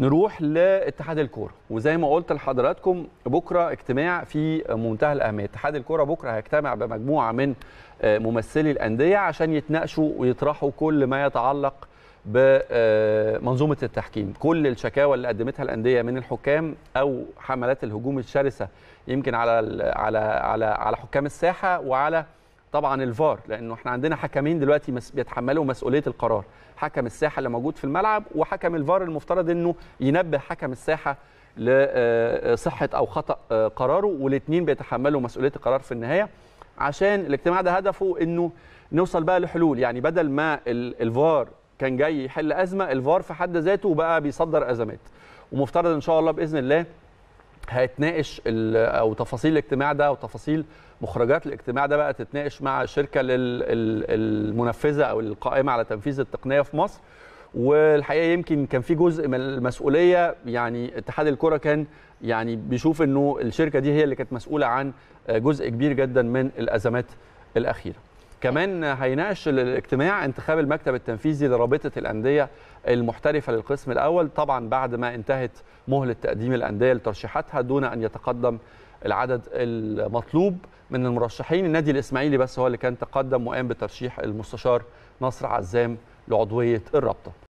نروح لاتحاد الكوره وزي ما قلت لحضراتكم بكره اجتماع في منتهى الاهميه اتحاد الكوره بكره هيجتمع بمجموعه من آه، ممثلي الانديه عشان يتناقشوا ويطرحوا كل ما يتعلق بمنظومه آه، التحكيم كل الشكاوى اللي قدمتها الانديه من الحكام او حملات الهجوم الشرسه يمكن على على على على حكام الساحه وعلى طبعا الفار لانه احنا عندنا حكمين دلوقتي بيتحملوا مسؤوليه القرار حكم الساحه اللي موجود في الملعب وحكم الفار المفترض انه ينبه حكم الساحه لصحه آه، آه، او خطا آه، قراره والاثنين بيتحملوا مسؤوليه القرار في النهايه عشان الاجتماع ده هدفه انه نوصل بقى لحلول يعني بدل ما الفار كان جاي يحل ازمه الفار في حد ذاته بقى بيصدر ازمات ومفترض ان شاء الله باذن الله هيتناقش او تفاصيل الاجتماع ده وتفاصيل مخرجات الاجتماع ده بقى تتناقش مع الشركه المنفذه او القائمه على تنفيذ التقنيه في مصر والحقيقه يمكن كان في جزء من المسؤوليه يعني اتحاد الكره كان يعني بيشوف انه الشركه دي هي اللي كانت مسؤوله عن جزء كبير جدا من الازمات الاخيره كمان هيناقش الاجتماع انتخاب المكتب التنفيذي لرابطه الانديه المحترفه للقسم الاول طبعا بعد ما انتهت مهله تقديم الانديه لترشيحاتها دون ان يتقدم العدد المطلوب من المرشحين النادي الاسماعيلي بس هو اللي كان تقدم وقام بترشيح المستشار نصر عزام لعضويه الرابطه